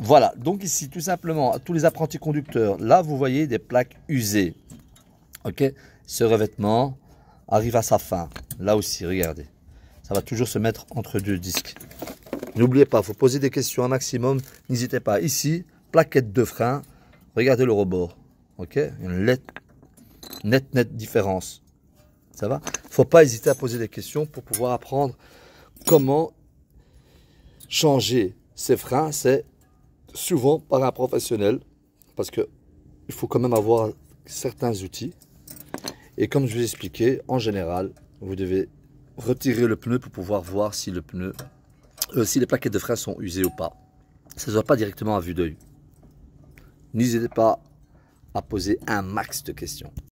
Voilà, donc ici, tout simplement, tous les apprentis conducteurs, là, vous voyez des plaques usées. OK Ce revêtement arrive à sa fin. Là aussi, regardez. Ça va toujours se mettre entre deux disques. N'oubliez pas, il faut poser des questions un maximum. N'hésitez pas. Ici, plaquette de frein. Regardez le rebord. OK Une nette, nette, différence. Ça va Il faut pas hésiter à poser des questions pour pouvoir apprendre comment changer ces freins. C'est souvent par un professionnel, parce qu'il faut quand même avoir certains outils. Et comme je vous expliqué, en général, vous devez retirer le pneu pour pouvoir voir si le pneu, euh, si les plaquettes de frein sont usées ou pas. Ça ne se voit pas directement à vue d'œil. N'hésitez pas à poser un max de questions.